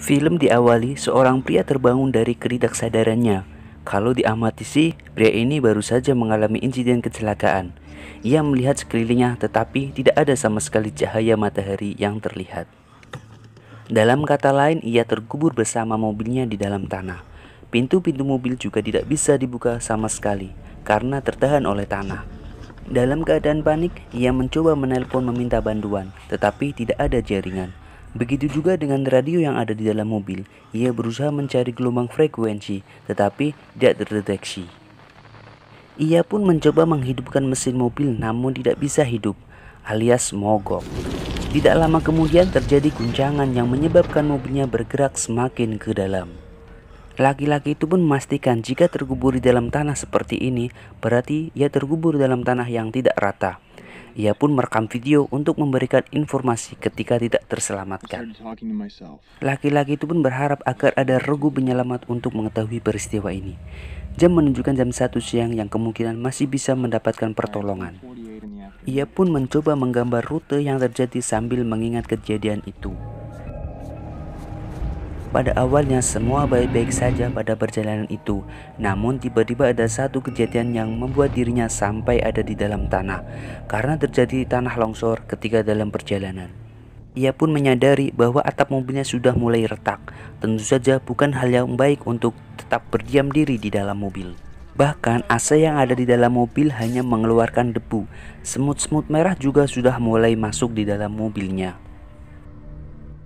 Film diawali seorang pria terbangun dari keridak sadarannya. Kalau diamati sih, pria ini baru saja mengalami insiden kecelakaan. Ia melihat sekelilingnya tetapi tidak ada sama sekali cahaya matahari yang terlihat. Dalam kata lain, ia terkubur bersama mobilnya di dalam tanah. Pintu-pintu mobil juga tidak bisa dibuka sama sekali karena tertahan oleh tanah. Dalam keadaan panik, ia mencoba menelpon meminta bantuan, tetapi tidak ada jaringan. Begitu juga dengan radio yang ada di dalam mobil, ia berusaha mencari gelombang frekuensi, tetapi tidak terdeteksi. Ia pun mencoba menghidupkan mesin mobil namun tidak bisa hidup, alias mogok. Tidak lama kemudian terjadi guncangan yang menyebabkan mobilnya bergerak semakin ke dalam. Laki-laki itu pun memastikan jika terkubur di dalam tanah seperti ini, berarti ia terkubur dalam tanah yang tidak rata. Ia pun merekam video untuk memberikan informasi ketika tidak terselamatkan. Laki-laki itu pun berharap agar ada regu penyelamat untuk mengetahui peristiwa ini. Jam menunjukkan jam 1 siang yang kemungkinan masih bisa mendapatkan pertolongan. Ia pun mencoba menggambar rute yang terjadi sambil mengingat kejadian itu. Pada awalnya semua baik-baik saja pada perjalanan itu, namun tiba-tiba ada satu kejadian yang membuat dirinya sampai ada di dalam tanah karena terjadi tanah longsor ketika dalam perjalanan. Ia pun menyadari bahwa atap mobilnya sudah mulai retak. Tentu saja bukan hal yang baik untuk tetap berdiam diri di dalam mobil. Bahkan AC yang ada di dalam mobil hanya mengeluarkan debu. Semut-semut merah juga sudah mulai masuk di dalam mobilnya.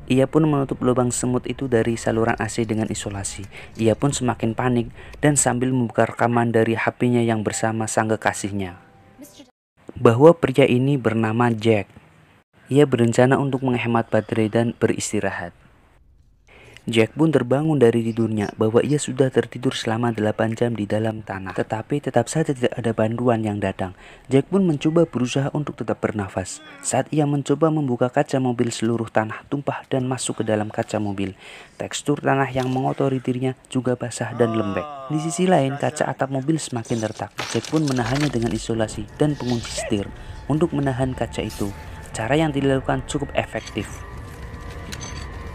Ia pun menutup lubang semut itu dari saluran AC dengan isolasi. Ia pun semakin panik dan sambil membuka rekaman dari HP-nya yang bersama sang kekasihnya. Bahwa pria ini bernama Jack. Ia berencana untuk menghemat baterai dan beristirahat. Jack pun terbangun dari tidurnya bahwa ia sudah tertidur selama 8 jam di dalam tanah. Tetapi tetap saja tidak ada bantuan yang datang. Jack pun mencoba berusaha untuk tetap bernafas. Saat ia mencoba membuka kaca mobil seluruh tanah tumpah dan masuk ke dalam kaca mobil. Tekstur tanah yang mengotori dirinya juga basah dan lembek. Di sisi lain kaca atap mobil semakin retak. Jack pun menahannya dengan isolasi dan pengunci setir untuk menahan kaca itu. Cara yang dilakukan cukup efektif.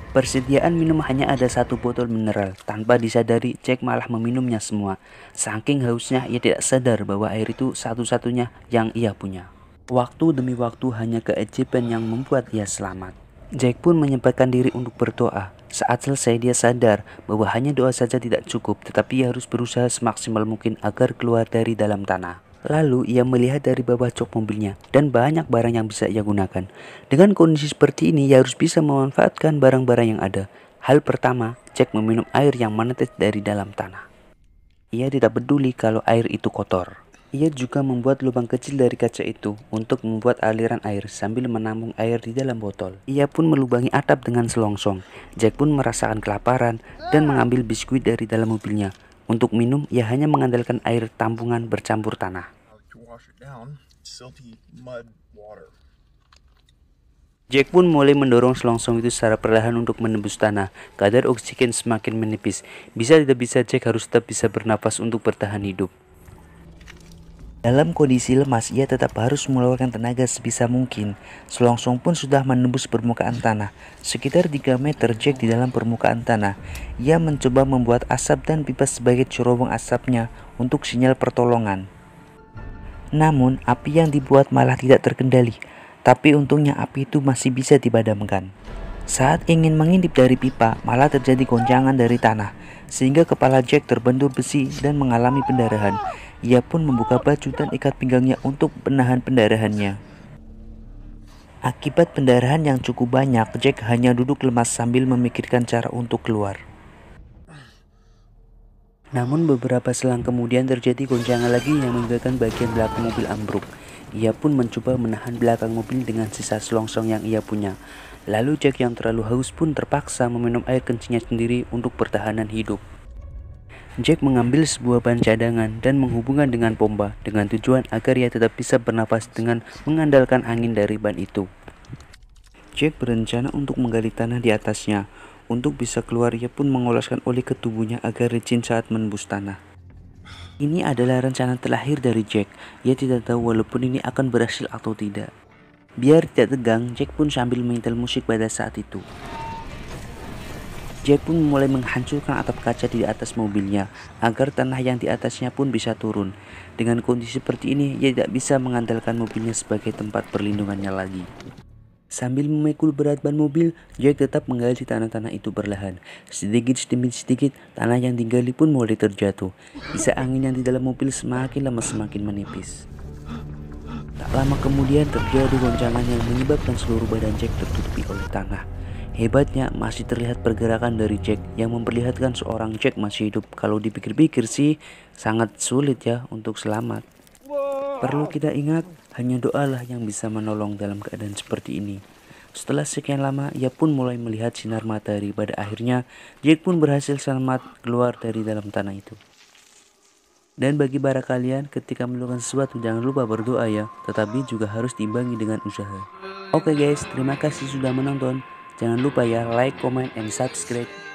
Persediaan minum hanya ada satu botol mineral. Tanpa disadari, Jack malah meminumnya semua. Saking hausnya, ia tidak sadar bahwa air itu satu-satunya yang ia punya. Waktu demi waktu hanya keajaiban yang membuat ia selamat. Jack pun menyempatkan diri untuk berdoa. Saat selesai dia sadar bahwa hanya doa saja tidak cukup, tetapi ia harus berusaha semaksimal mungkin agar keluar dari dalam tanah. Lalu ia melihat dari bawah jok mobilnya dan banyak barang yang bisa ia gunakan. Dengan kondisi seperti ini, ia harus bisa memanfaatkan barang-barang yang ada. Hal pertama, Jack meminum air yang menetes dari dalam tanah. Ia tidak peduli kalau air itu kotor. Ia juga membuat lubang kecil dari kaca itu untuk membuat aliran air sambil menampung air di dalam botol. Ia pun melubangi atap dengan selongsong. Jack pun merasakan kelaparan dan mengambil biskuit dari dalam mobilnya. Untuk minum, ia hanya mengandalkan air tampungan bercampur tanah. Jack pun mulai mendorong selongsong itu secara perlahan untuk menembus tanah. Kadar oksigen semakin menipis. Bisa tidak bisa Jack harus tetap bisa bernapas untuk bertahan hidup. Dalam kondisi lemas, ia tetap harus mengeluarkan tenaga sebisa mungkin. Selongsong pun sudah menembus permukaan tanah. Sekitar 3 meter Jack di dalam permukaan tanah. Ia mencoba membuat asap dan pipa sebagai cerobong asapnya untuk sinyal pertolongan. Namun, api yang dibuat malah tidak terkendali. Tapi untungnya api itu masih bisa dipadamkan. Saat ingin mengintip dari pipa, malah terjadi goncangan dari tanah, sehingga kepala Jack terbentur besi dan mengalami pendarahan. Ia pun membuka baju dan ikat pinggangnya untuk penahan pendarahannya. Akibat pendarahan yang cukup banyak, Jack hanya duduk lemas sambil memikirkan cara untuk keluar. Namun beberapa selang kemudian terjadi goncangan lagi yang menggagalkan bagian belakang mobil ambruk. Ia pun mencoba menahan belakang mobil dengan sisa selongsong yang ia punya. Lalu Jack yang terlalu haus pun terpaksa meminum air kencingnya sendiri untuk pertahanan hidup. Jack mengambil sebuah ban cadangan dan menghubungkan dengan pompa dengan tujuan agar ia tetap bisa bernapas dengan mengandalkan angin dari ban itu. Jack berencana untuk menggali tanah di atasnya. Untuk bisa keluar ia pun mengoleskan oli ke tubuhnya agar licin saat menembus tanah. Ini adalah rencana terakhir dari Jack. Ia tidak tahu walaupun ini akan berhasil atau tidak. Biar tidak tegang, Jack pun sambil mengintel musik pada saat itu. Jack pun mulai menghancurkan atap kaca di atas mobilnya agar tanah yang di atasnya pun bisa turun. Dengan kondisi seperti ini, ia tidak bisa mengandalkan mobilnya sebagai tempat perlindungannya lagi. Sambil memikul berat ban mobil, Jack tetap menggali tanah-tanah itu perlahan. Sedikit demi sedikit, tanah yang digali pun mulai terjatuh. Bisa angin yang di dalam mobil semakin lama semakin menipis lama kemudian terjadi goncangan yang menyebabkan seluruh badan Jack tertutupi oleh tanah. Hebatnya masih terlihat pergerakan dari Jack yang memperlihatkan seorang Jack masih hidup. Kalau dipikir-pikir sih sangat sulit ya untuk selamat. Perlu kita ingat, hanya doalah yang bisa menolong dalam keadaan seperti ini. Setelah sekian lama, ia pun mulai melihat sinar matahari. Pada akhirnya, Jack pun berhasil selamat keluar dari dalam tanah itu. Dan bagi para kalian, ketika melakukan sesuatu jangan lupa berdoa ya, tetapi juga harus diimbangi dengan usaha. Oke okay guys, terima kasih sudah menonton. Jangan lupa ya like, comment, and subscribe.